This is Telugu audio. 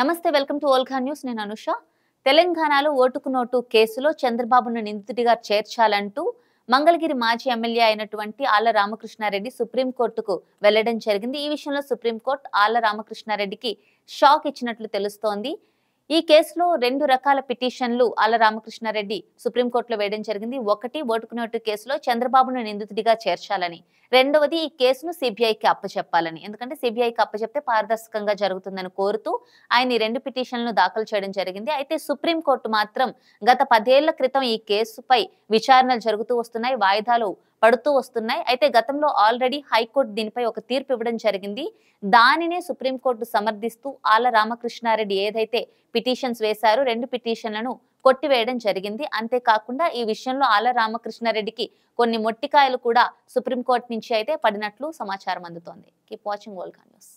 నమస్తే వెల్కమ్ టు ఓల్ఖా న్యూస్ నేను అనుష తెలంగాణలో ఓటుకు నోటు కేసులో చంద్రబాబును నిందితుడిగా చేర్చాలంటూ మంగళగిరి మాజీ ఎమ్మెల్యే అయినటువంటి ఆళ్ల రామకృష్ణారెడ్డి సుప్రీంకోర్టుకు వెళ్లడం జరిగింది ఈ విషయంలో సుప్రీంకోర్టు ఆళ్ల రామకృష్ణారెడ్డికి షాక్ ఇచ్చినట్లు తెలుస్తోంది ఈ కేసులో రెండు రకాల పిటిషన్లు రామకృష్ణారెడ్డి సుప్రీంకోర్టులో వేయడం జరిగింది ఒకటి ఓటుకు నోటు కేసులో చంద్రబాబును నిందితుడిగా చేర్చాలని రెండవది ఈ కేసును సిబిఐకి అప్పచెప్పాలని ఎందుకంటే సిబిఐకి అప్పచెప్తే పారదర్శకంగా జరుగుతుందని కోరుతూ ఆయన ఈ రెండు పిటిషన్లను దాఖలు చేయడం జరిగింది అయితే సుప్రీంకోర్టు మాత్రం గత పదేళ్ల క్రితం ఈ కేసుపై విచారణలు జరుగుతూ వస్తున్నాయి వాయిదాలు పడుతూ వస్తున్నాయి అయితే గతంలో ఆల్రెడీ హైకోర్టు దీనిపై ఒక తీర్పు ఇవ్వడం జరిగింది దానినే సుప్రీంకోర్టు సమర్థిస్తూ ఆల రామకృష్ణారెడ్డి ఏదైతే పిటిషన్స్ వేశారో రెండు పిటిషన్లను కొట్టివేయడం జరిగింది అంతేకాకుండా ఈ విషయంలో ఆల రామకృష్ణారెడ్డికి కొన్ని మొట్టికాయలు కూడా సుప్రీంకోర్టు నుంచి అయితే పడినట్లు సమాచారం అందుతోంది కీప్ వాచింగ్ వరల్డ్ న్యూస్